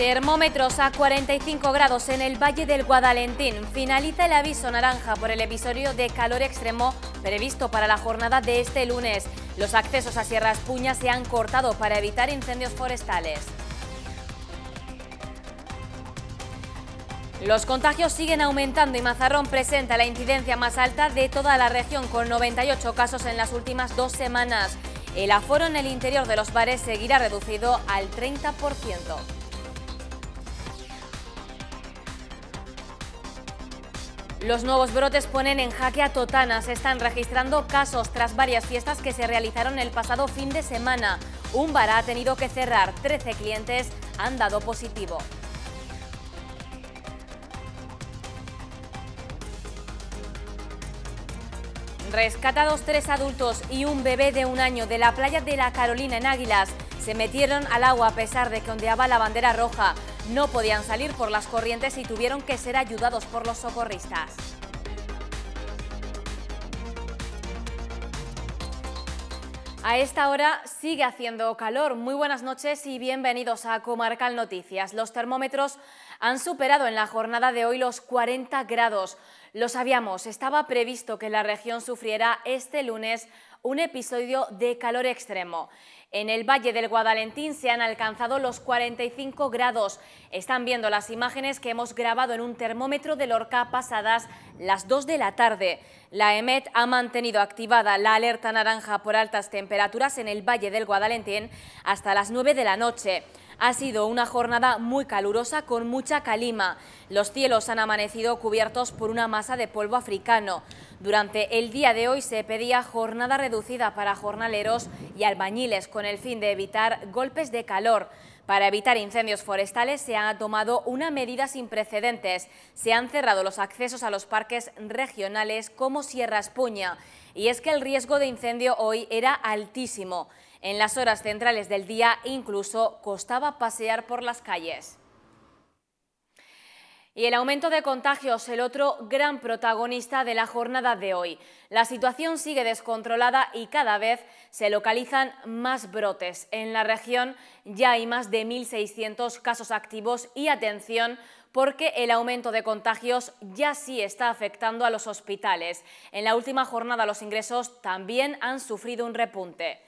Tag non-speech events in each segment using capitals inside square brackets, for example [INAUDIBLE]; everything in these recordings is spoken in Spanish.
Termómetros a 45 grados en el Valle del Guadalentín. Finaliza el aviso naranja por el episodio de calor extremo previsto para la jornada de este lunes. Los accesos a Sierras Puñas se han cortado para evitar incendios forestales. Los contagios siguen aumentando y Mazarrón presenta la incidencia más alta de toda la región con 98 casos en las últimas dos semanas. El aforo en el interior de los bares seguirá reducido al 30%. Los nuevos brotes ponen en jaque a Totana. Se están registrando casos tras varias fiestas que se realizaron el pasado fin de semana. Un bar ha tenido que cerrar. 13 clientes han dado positivo. Rescatados tres adultos y un bebé de un año de la playa de la Carolina en Águilas, se metieron al agua a pesar de que ondeaba la bandera roja. No podían salir por las corrientes y tuvieron que ser ayudados por los socorristas. A esta hora sigue haciendo calor. Muy buenas noches y bienvenidos a Comarcal Noticias. Los termómetros han superado en la jornada de hoy los 40 grados. Lo sabíamos, estaba previsto que la región sufriera este lunes un episodio de calor extremo. En el Valle del Guadalentín se han alcanzado los 45 grados. Están viendo las imágenes que hemos grabado en un termómetro de Lorca pasadas las 2 de la tarde. La EMET ha mantenido activada la alerta naranja por altas temperaturas en el Valle del Guadalentín hasta las 9 de la noche. Ha sido una jornada muy calurosa con mucha calima. Los cielos han amanecido cubiertos por una masa de polvo africano. Durante el día de hoy se pedía jornada reducida para jornaleros y albañiles con el fin de evitar golpes de calor. Para evitar incendios forestales se ha tomado una medida sin precedentes. Se han cerrado los accesos a los parques regionales como Sierra Espuña. Y es que el riesgo de incendio hoy era altísimo. En las horas centrales del día incluso costaba pasear por las calles. Y el aumento de contagios, el otro gran protagonista de la jornada de hoy. La situación sigue descontrolada y cada vez se localizan más brotes. En la región ya hay más de 1.600 casos activos y atención porque el aumento de contagios ya sí está afectando a los hospitales. En la última jornada los ingresos también han sufrido un repunte.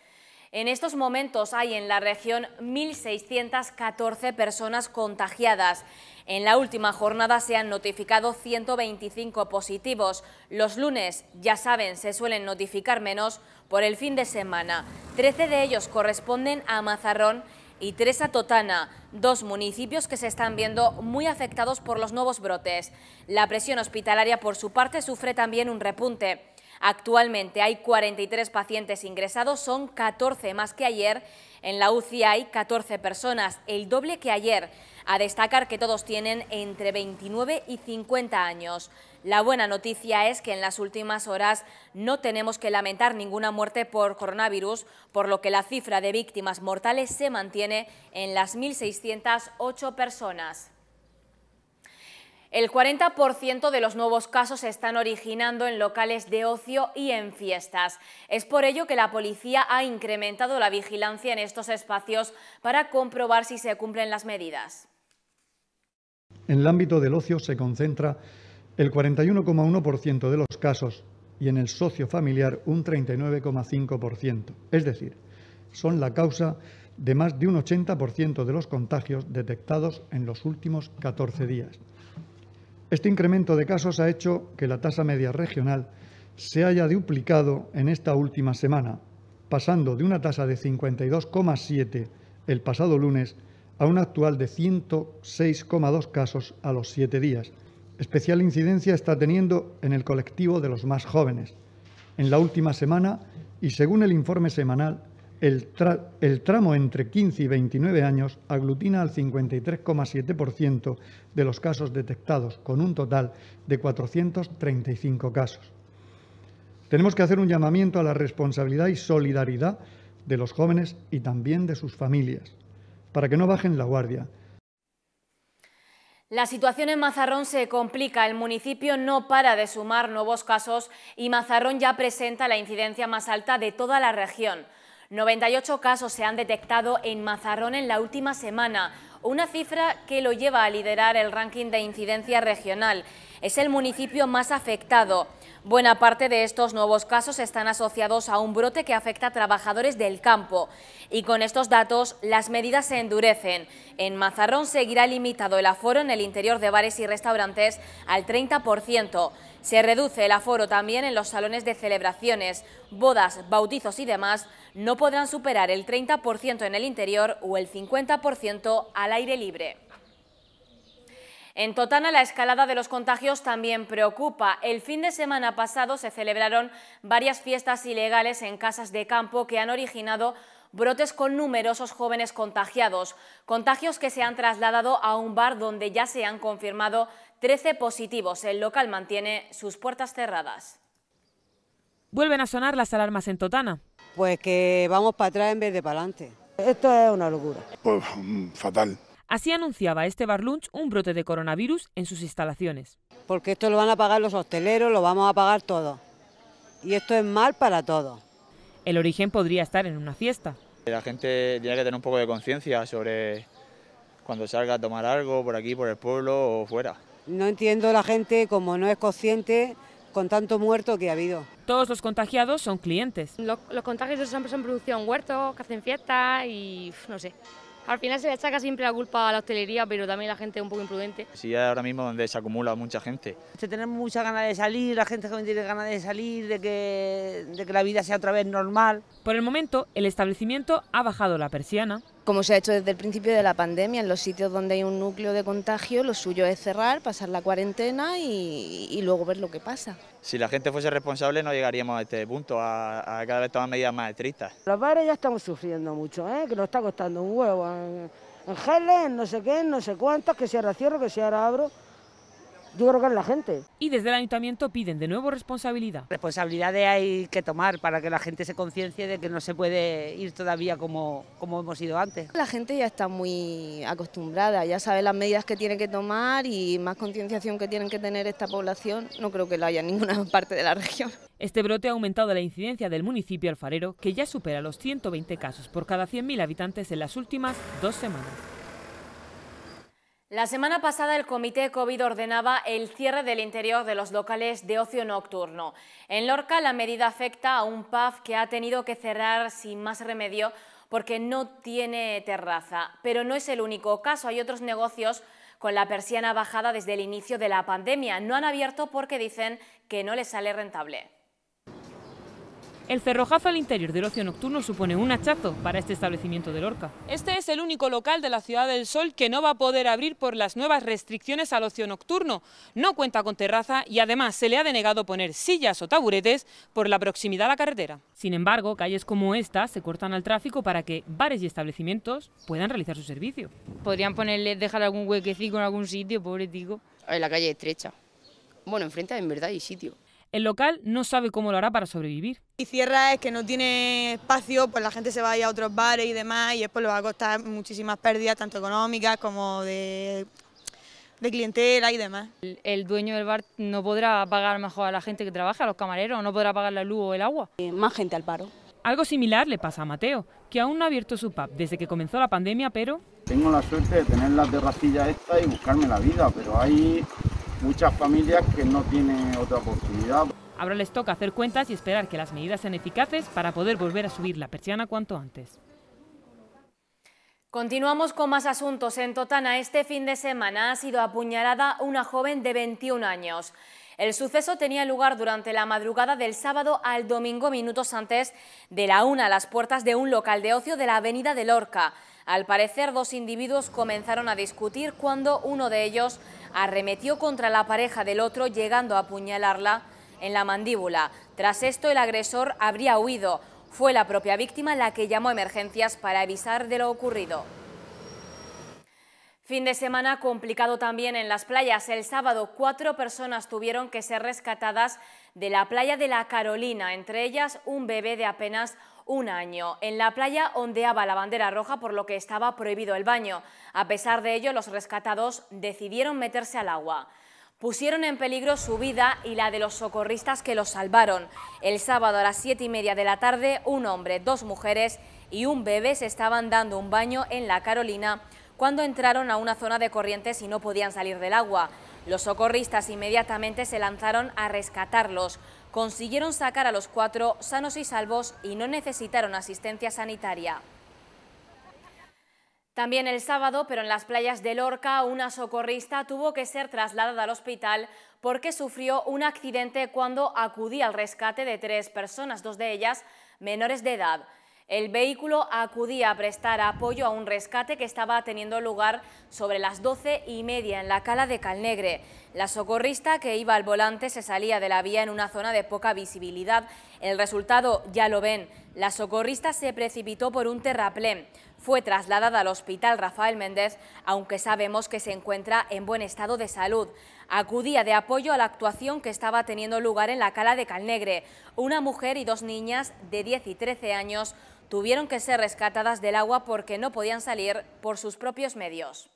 En estos momentos hay en la región 1.614 personas contagiadas. En la última jornada se han notificado 125 positivos. Los lunes, ya saben, se suelen notificar menos por el fin de semana. 13 de ellos corresponden a Mazarrón y a Totana, dos municipios que se están viendo muy afectados por los nuevos brotes. La presión hospitalaria, por su parte, sufre también un repunte. Actualmente hay 43 pacientes ingresados, son 14 más que ayer. En la UCI hay 14 personas, el doble que ayer. A destacar que todos tienen entre 29 y 50 años. La buena noticia es que en las últimas horas no tenemos que lamentar ninguna muerte por coronavirus, por lo que la cifra de víctimas mortales se mantiene en las 1.608 personas. El 40% de los nuevos casos se están originando en locales de ocio y en fiestas. Es por ello que la policía ha incrementado la vigilancia en estos espacios para comprobar si se cumplen las medidas. En el ámbito del ocio se concentra el 41,1% de los casos y en el socio familiar un 39,5%. Es decir, son la causa de más de un 80% de los contagios detectados en los últimos 14 días. Este incremento de casos ha hecho que la tasa media regional se haya duplicado en esta última semana, pasando de una tasa de 52,7 el pasado lunes a una actual de 106,2 casos a los siete días. Especial incidencia está teniendo en el colectivo de los más jóvenes. En la última semana, y según el informe semanal, el, tramo entre 15 y 29 años aglutina al 53,7% de los casos detectados, con un total de 435 casos. Tenemos que hacer un llamamiento a la responsabilidad y solidaridad de los jóvenes y también de sus familias, para que no bajen la guardia, la situación en Mazarrón se complica, el municipio no para de sumar nuevos casos y Mazarrón ya presenta la incidencia más alta de toda la región. 98 casos se han detectado en Mazarrón en la última semana, una cifra que lo lleva a liderar el ranking de incidencia regional. Es el municipio más afectado. Buena parte de estos nuevos casos están asociados a un brote que afecta a trabajadores del campo. Y con estos datos, las medidas se endurecen. En Mazarrón seguirá limitado el aforo en el interior de bares y restaurantes al 30%. Se reduce el aforo también en los salones de celebraciones, bodas, bautizos y demás, no podrán superar el 30% en el interior o el 50% al aire libre. En Totana la escalada de los contagios también preocupa. El fin de semana pasado se celebraron varias fiestas ilegales en casas de campo que han originado brotes con numerosos jóvenes contagiados, contagios que se han trasladado a un bar donde ya se han confirmado 13 positivos. El local mantiene sus puertas cerradas. Vuelven a sonar las alarmas en Totana. Pues que vamos para atrás en vez de para adelante. Esto es una locura. Pues mm, fatal. Así anunciaba este bar lunch un brote de coronavirus en sus instalaciones. Porque esto lo van a pagar los hosteleros, lo vamos a pagar todo. Y esto es mal para todos. El origen podría estar en una fiesta. La gente tiene que tener un poco de conciencia sobre cuando salga a tomar algo por aquí, por el pueblo o fuera. No entiendo la gente como no es consciente con tanto muerto que ha habido. Todos los contagiados son clientes. Los, contagios siempre son producción huertos, que hacen fiestas y no sé. Al final se le saca siempre la culpa a la hostelería, pero también la gente es un poco imprudente. Sí, ahora mismo donde se acumula mucha gente. Se tenemos muchas ganas de salir, la gente también tiene ganas de salir, de que, de que la vida sea otra vez normal. Por el momento, el establecimiento ha bajado la persiana como se ha hecho desde el principio de la pandemia, en los sitios donde hay un núcleo de contagio, lo suyo es cerrar, pasar la cuarentena y, luego ver lo que pasa. Si la gente fuese responsable no llegaríamos a este punto, a, cada vez tomar medidas más estrictas. Los bares ya estamos sufriendo mucho, ¿eh? que nos está costando un huevo. ¿eh? En, en geles, no sé qué, no sé cuántas, que si ahora cierro, que si ahora abro. Yo creo que es la gente. Y desde el ayuntamiento piden de nuevo responsabilidad. Responsabilidades hay que tomar para que la gente se conciencie de que no se puede ir todavía como, como hemos ido antes. La gente ya está muy acostumbrada, ya sabe las medidas que tiene que tomar y más concienciación que tienen que tener esta población. No creo que la haya en ninguna [LAUGHS] parte de la región. Este brote ha aumentado la incidencia del municipio alfarero, que ya supera los 120 casos por cada 100.000 habitantes en las últimas dos semanas. La semana pasada el comité COVID ordenaba el cierre del interior de los locales de ocio nocturno. En Lorca la medida afecta a un pub que ha tenido que cerrar sin más remedio porque no tiene terraza. Pero no es el único caso, hay otros negocios con la persiana bajada desde el inicio de la pandemia. No han abierto porque dicen que no les sale rentable. El cerrojazo al interior del ocio nocturno supone un hachazo para este establecimiento de Lorca. Este es el único local de la Ciudad del Sol que no va a poder abrir por las nuevas restricciones al ocio nocturno. No cuenta con terraza y además se le ha denegado poner sillas o taburetes por la proximidad a la carretera. Sin embargo, calles como esta se cortan al tráfico para que bares y establecimientos puedan realizar su servicio. Podrían ponerle, dejar algún huequecito en algún sitio, pobre En La calle estrecha. Bueno, enfrente en verdad hay sitio el local no sabe cómo lo hará para sobrevivir. Y cierra es que no tiene espacio, pues la gente se va a ir a otros bares y demás, y después le va a costar muchísimas pérdidas, tanto económicas como de, clientela y demás. El, dueño del bar no podrá pagar mejor a la gente que trabaja, a los camareros, no podrá pagar la luz o el agua. Eh, más gente al paro. Algo similar le pasa a Mateo, que aún no ha abierto su pub desde que comenzó la pandemia, pero... Tengo la suerte de tener la terracilla esta y buscarme la vida, pero hay muchas familias que no tienen otra oportunidad. Ahora les toca hacer cuentas y esperar que las medidas sean eficaces para poder volver a subir la persiana cuanto antes. Continuamos con más asuntos. En Totana este fin de semana ha sido apuñalada una joven de 21 años. El suceso tenía lugar durante la madrugada del sábado al domingo, minutos antes de la una, a las puertas de un local de ocio de la avenida de Lorca. Al parecer, dos individuos comenzaron a discutir cuando uno de ellos arremetió contra la pareja del otro, llegando a apuñalarla en la mandíbula. Tras esto, el agresor habría huido. Fue la propia víctima la que llamó a emergencias para avisar de lo ocurrido. Fin de semana complicado también en las playas. El sábado cuatro personas tuvieron que ser rescatadas de la playa de la Carolina, entre ellas un bebé de apenas un año. En la playa ondeaba la bandera roja por lo que estaba prohibido el baño. A pesar de ello, los rescatados decidieron meterse al agua. Pusieron en peligro su vida y la de los socorristas que los salvaron. El sábado a las siete y media de la tarde, un hombre, dos mujeres y un bebé se estaban dando un baño en la Carolina cuando entraron a una zona de corrientes y no podían salir del agua. Los socorristas inmediatamente se lanzaron a rescatarlos. Consiguieron sacar a los cuatro sanos y salvos y no necesitaron asistencia sanitaria. También el sábado, pero en las playas de Lorca, una socorrista tuvo que ser trasladada al hospital porque sufrió un accidente cuando acudía al rescate de tres personas, dos de ellas menores de edad. El vehículo acudía a prestar apoyo a un rescate que estaba teniendo lugar sobre las doce y media en la cala de Calnegre. La socorrista que iba al volante se salía de la vía en una zona de poca visibilidad. El resultado ya lo ven. La socorrista se precipitó por un terraplén. Fue trasladada al hospital Rafael Méndez, aunque sabemos que se encuentra en buen estado de salud. Acudía de apoyo a la actuación que estaba teniendo lugar en la cala de Calnegre. Una mujer y dos niñas de 10 y 13 años tuvieron que ser rescatadas del agua porque no podían salir por sus propios medios.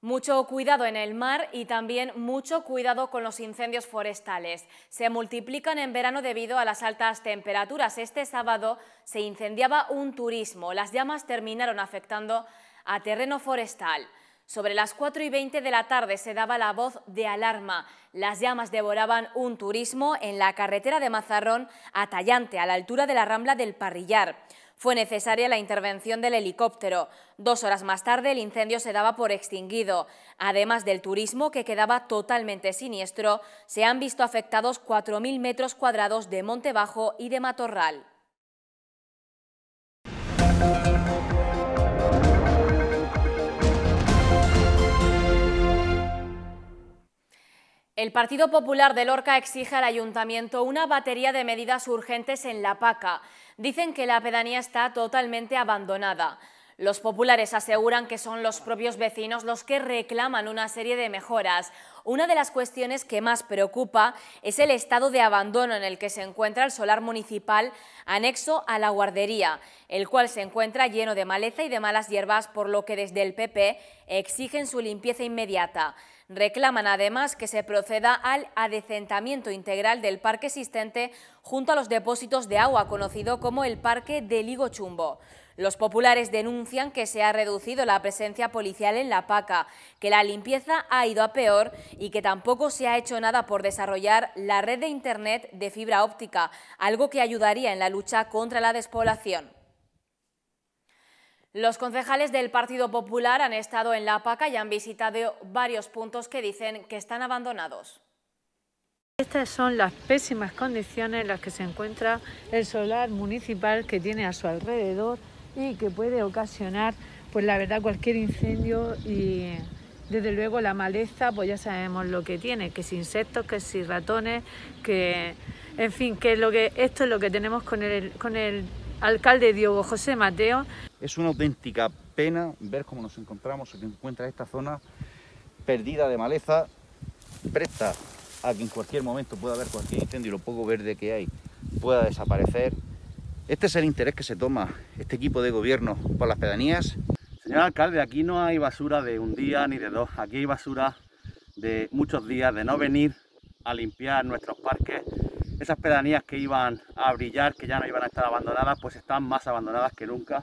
Mucho cuidado en el mar y también mucho cuidado con los incendios forestales. Se multiplican en verano debido a las altas temperaturas. Este sábado se incendiaba un turismo. Las llamas terminaron afectando a terreno forestal. Sobre las 4 y 20 de la tarde se daba la voz de alarma. Las llamas devoraban un turismo en la carretera de Mazarrón atallante a la altura de la Rambla del Parrillar. Fue necesaria la intervención del helicóptero. Dos horas más tarde el incendio se daba por extinguido. Además del turismo, que quedaba totalmente siniestro, se han visto afectados 4.000 metros cuadrados de monte bajo y de matorral. El Partido Popular de Lorca exige al Ayuntamiento una batería de medidas urgentes en La Paca. Dicen que la pedanía está totalmente abandonada. Los populares aseguran que son los propios vecinos los que reclaman una serie de mejoras. Una de las cuestiones que más preocupa es el estado de abandono en el que se encuentra el solar municipal anexo a la guardería, el cual se encuentra lleno de maleza y de malas hierbas, por lo que desde el PP exigen su limpieza inmediata. Reclaman además que se proceda al adecentamiento integral del parque existente junto a los depósitos de agua, conocido como el Parque de Ligo Chumbo. Los populares denuncian que se ha reducido la presencia policial en la PACA, que la limpieza ha ido a peor y que tampoco se ha hecho nada por desarrollar la red de Internet de fibra óptica, algo que ayudaría en la lucha contra la despoblación. Los concejales del Partido Popular han estado en La Paca y han visitado varios puntos que dicen que están abandonados. Estas son las pésimas condiciones en las que se encuentra el solar municipal que tiene a su alrededor y que puede ocasionar, pues la verdad, cualquier incendio y desde luego la maleza, pues ya sabemos lo que tiene, que es insectos, que si ratones, que en fin, que lo que esto es lo que tenemos con el, con el alcalde Diogo José Mateo. Es una auténtica pena ver cómo nos encontramos se encuentra esta zona perdida de maleza, presta a que en cualquier momento pueda haber cualquier incendio y lo poco verde que hay pueda desaparecer. Este es el interés que se toma este equipo de gobierno por las pedanías. Señor alcalde, aquí no hay basura de un día ni de dos, aquí hay basura de muchos días, de no venir a limpiar nuestros parques esas pedanías que iban a brillar, que ya no iban a estar abandonadas, pues están más abandonadas que nunca.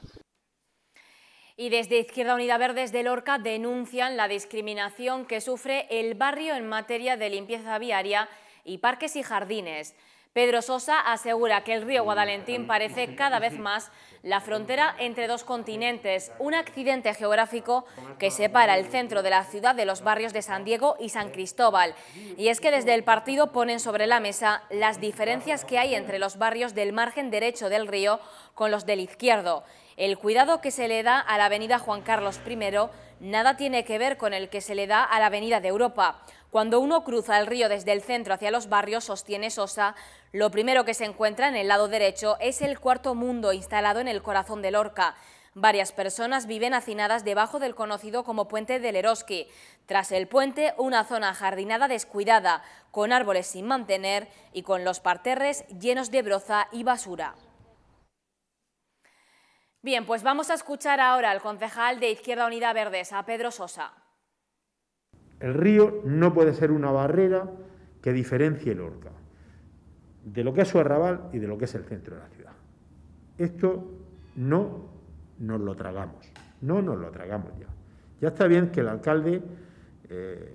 Y desde Izquierda Unida Verdes de Lorca denuncian la discriminación que sufre el barrio en materia de limpieza viaria y parques y jardines. Pedro Sosa asegura que el río Guadalentín mm, parece mm, cada mm, vez más la frontera entre dos continentes, un accidente geográfico que separa el centro de la ciudad de los barrios de San Diego y San Cristóbal. Y es que desde el partido ponen sobre la mesa las diferencias que hay entre los barrios del margen derecho del río con los del izquierdo. El cuidado que se le da a la avenida Juan Carlos I nada tiene que ver con el que se le da a la avenida de Europa. Cuando uno cruza el río desde el centro hacia los barrios, sostiene Sosa, lo primero que se encuentra en el lado derecho es el cuarto mundo instalado en el corazón de Lorca. Varias personas viven hacinadas debajo del conocido como puente del Eroski. Tras el puente, una zona jardinada descuidada, con árboles sin mantener y con los parterres llenos de broza y basura. Bien, pues vamos a escuchar ahora al concejal de Izquierda Unida Verdes, a Pedro Sosa. El río no puede ser una barrera que diferencie el Orca de lo que es su arrabal y de lo que es el centro de la ciudad. Esto no nos lo tragamos, no nos lo tragamos ya. Ya está bien que el alcalde eh,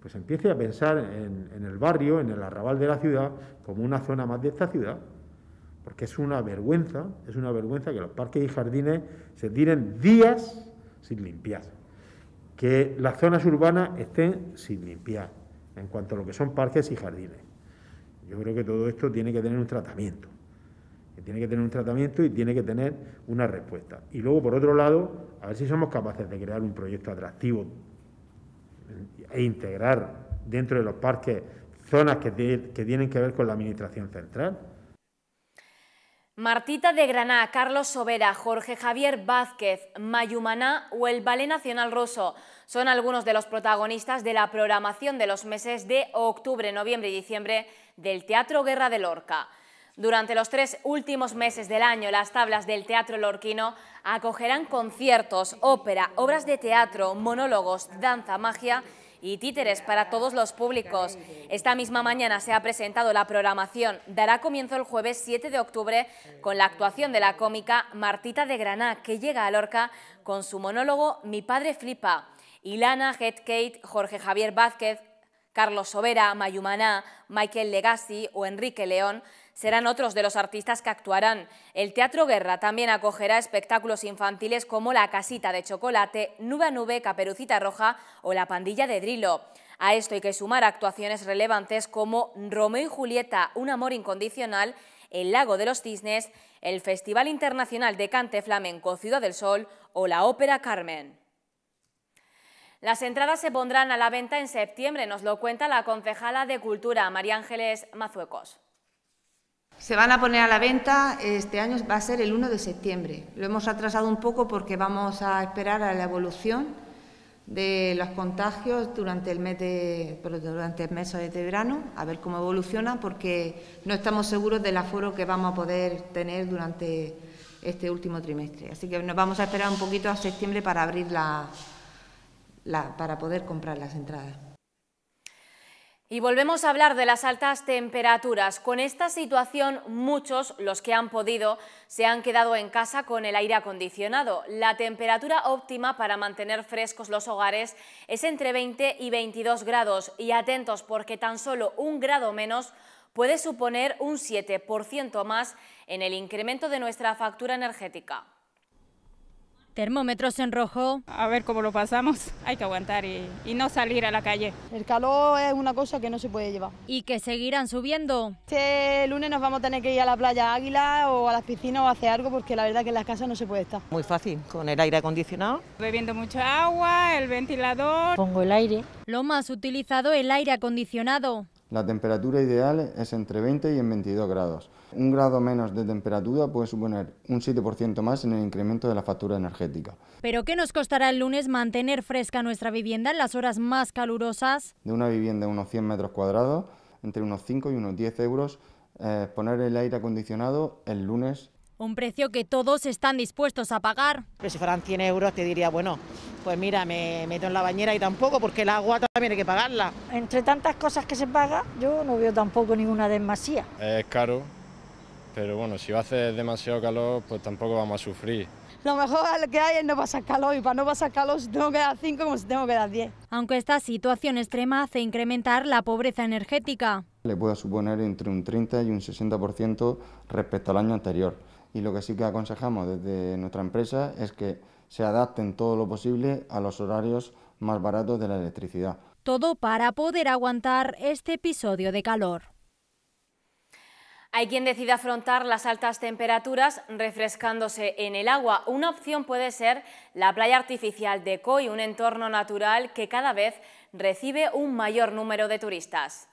pues empiece a pensar en, el barrio, en el arrabal de la ciudad, como una zona más de esta ciudad, porque es una vergüenza, es una vergüenza que los parques y jardines se tiren días sin limpiar que las zonas urbanas estén sin limpiar, en cuanto a lo que son parques y jardines. Yo creo que todo esto tiene que tener un tratamiento, tiene que tener un tratamiento y tiene que tener una respuesta. Y luego, por otro lado, a ver si somos capaces de crear un proyecto atractivo e integrar dentro de los parques zonas que, que tienen que ver con la Administración Central Martita de Graná, Carlos Sobera, Jorge Javier Vázquez, Mayumaná o el Ballet Nacional Ruso son algunos de los protagonistas de la programación de los meses de octubre, noviembre y diciembre del Teatro Guerra de Lorca. Durante los tres últimos meses del año, las tablas del Teatro Lorquino acogerán conciertos, ópera, obras de teatro, monólogos, danza, magia y títeres para todos los públicos. Esta misma mañana se ha presentado la programación. Dará comienzo el jueves 7 de octubre con la actuación de la cómica Martita de Graná, que llega a Lorca con su monólogo Mi padre flipa. Ilana, Kate, Jorge Javier Vázquez, Carlos Sobera, Mayumaná, Michael Legassi o Enrique León serán otros de los artistas que actuarán. El Teatro Guerra también acogerá espectáculos infantiles como La Casita de Chocolate, Nube a Nube, Caperucita Roja o La Pandilla de Drilo. A esto hay que sumar actuaciones relevantes como Romeo y Julieta, Un amor incondicional, El lago de los cisnes, el Festival Internacional de Cante Flamenco Ciudad del Sol o la Ópera Carmen. Las entradas se pondrán a la venta en septiembre, nos lo cuenta la concejala de Cultura, María Ángeles Mazuecos. Se van a poner a la venta, este año va a ser el 1 de septiembre. Lo hemos atrasado un poco porque vamos a esperar a la evolución de los contagios durante el mes de durante el mes de verano, a ver cómo evoluciona porque no estamos seguros del aforo que vamos a poder tener durante este último trimestre. Así que nos vamos a esperar un poquito a septiembre para abrir la para poder comprar las entradas. Y volvemos a hablar de las altas temperaturas. Con esta situación, muchos, los que han podido, se han quedado en casa con el aire acondicionado. La temperatura óptima para mantener frescos los hogares es entre 20 y 22 grados. Y atentos porque tan solo un grado menos puede suponer un 7% más en el incremento de nuestra factura energética. Termómetro se enrojó. A ver cómo lo pasamos. Hay que aguantar y, no salir a la calle. El calor es una cosa que no se puede llevar. Y que seguirán subiendo. Este lunes nos vamos a tener que ir a la playa Águila o a las piscinas o hacer algo porque la verdad que en las casas no se puede estar. Muy fácil, con el aire acondicionado. Bebiendo mucha agua, el ventilador. Pongo el aire. Lo más utilizado, es el aire acondicionado. La temperatura ideal es entre 20 y 22 grados. Un grado menos de temperatura puede suponer un 7% más en el incremento de la factura energética. ¿Pero qué nos costará el lunes mantener fresca nuestra vivienda en las horas más calurosas? De una vivienda de unos 100 metros cuadrados, entre unos 5 y unos 10 euros, eh, poner el aire acondicionado el lunes un precio que todos están dispuestos a pagar. Pero si fueran 100 euros te diría, bueno, pues mira, me meto en la bañera y tampoco, porque el agua también hay que pagarla. Entre tantas cosas que se paga, yo no veo tampoco ninguna desmasía. Es caro, pero bueno, si va hacer demasiado calor, pues tampoco vamos a sufrir. Lo mejor que hay es no pasar calor y para no pasar calor si tengo que dar 5 como si tengo que dar 10. Aunque esta situación extrema hace incrementar la pobreza energética. Le puede suponer entre un 30 y un 60% respecto al año anterior y lo que sí que aconsejamos desde nuestra empresa es que se adapten todo lo posible a los horarios más baratos de la electricidad. Todo para poder aguantar este episodio de calor. Hay quien decide afrontar las altas temperaturas refrescándose en el agua. Una opción puede ser la playa artificial de Coy, un entorno natural que cada vez recibe un mayor número de turistas.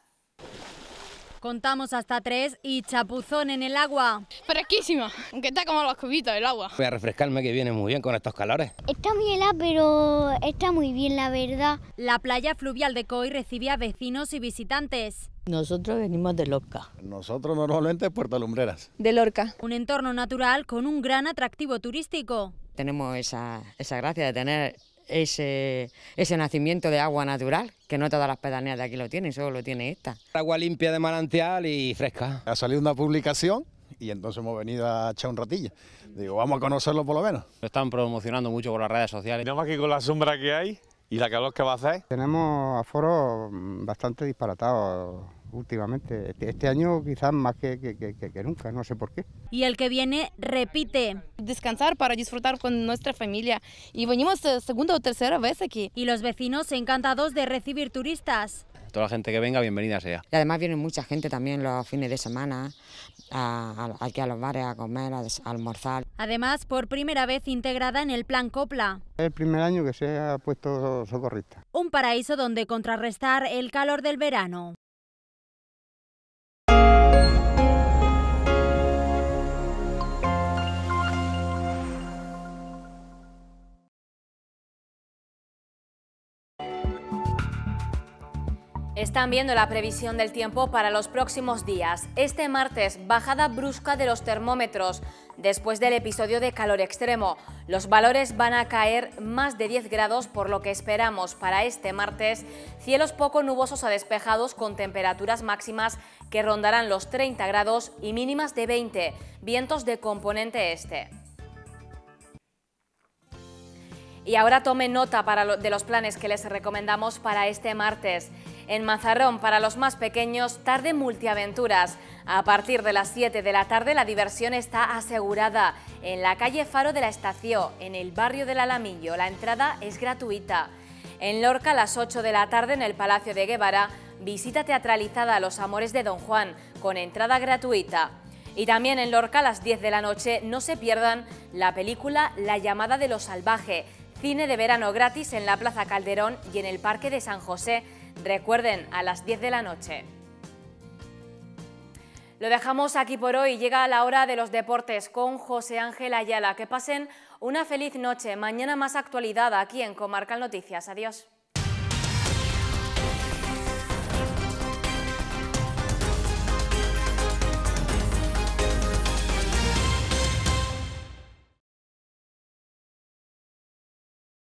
Contamos hasta tres y chapuzón en el agua. Fresquísima, aunque está como los cubitos el agua. Voy a refrescarme que viene muy bien con estos calores. Está muy helada, pero está muy bien, la verdad. La playa fluvial de Coy recibía vecinos y visitantes. Nosotros venimos de Lorca. Nosotros normalmente es Puerto Lumbreras. De Lorca. Un entorno natural con un gran atractivo turístico. Tenemos esa, esa gracia de tener ese, ese nacimiento de agua natural, que no todas las pedanías de aquí lo tienen, solo lo tiene esta. Agua limpia de manantial y fresca. Ha salido una publicación y entonces hemos venido a echar un ratillo. Digo, vamos a conocerlo por lo menos. Lo están promocionando mucho por las redes sociales. No más que con la sombra que hay y la calor que va a hacer. Tenemos aforos bastante disparatados últimamente. Este, este año quizás más que, que, que, nunca, no sé por qué. Y el que viene repite. Descansar para disfrutar con nuestra familia. Y venimos segunda o tercera vez aquí. Y los vecinos encantados de recibir turistas. Toda la gente que venga, bienvenida sea. Y además viene mucha gente también los fines de semana aquí a los bares a comer, a, a, almorzar. Además, por primera vez integrada en el Plan Copla. Es el primer año que se ha puesto socorrista. Un paraíso donde contrarrestar el calor del verano. Están viendo la previsión del tiempo para los próximos días. Este martes, bajada brusca de los termómetros después del episodio de calor extremo. Los valores van a caer más de 10 grados, por lo que esperamos para este martes cielos poco nubosos a despejados con temperaturas máximas que rondarán los 30 grados y mínimas de 20, vientos de componente este. Y ahora tome nota de los planes que les recomendamos para este martes. En Mazarrón, para los más pequeños, tarde multiaventuras. A partir de las 7 de la tarde la diversión está asegurada. En la calle Faro de la Estación, en el barrio del Alamillo, la entrada es gratuita. En Lorca, a las 8 de la tarde, en el Palacio de Guevara, visita teatralizada a los amores de Don Juan, con entrada gratuita. Y también en Lorca, a las 10 de la noche, no se pierdan la película La llamada de los salvaje, cine de verano gratis en la Plaza Calderón y en el Parque de San José. Recuerden, a las 10 de la noche. Lo dejamos aquí por hoy. Llega la hora de los deportes con José Ángel Ayala. Que pasen una feliz noche. Mañana más actualidad aquí en Comarcal Noticias. Adiós.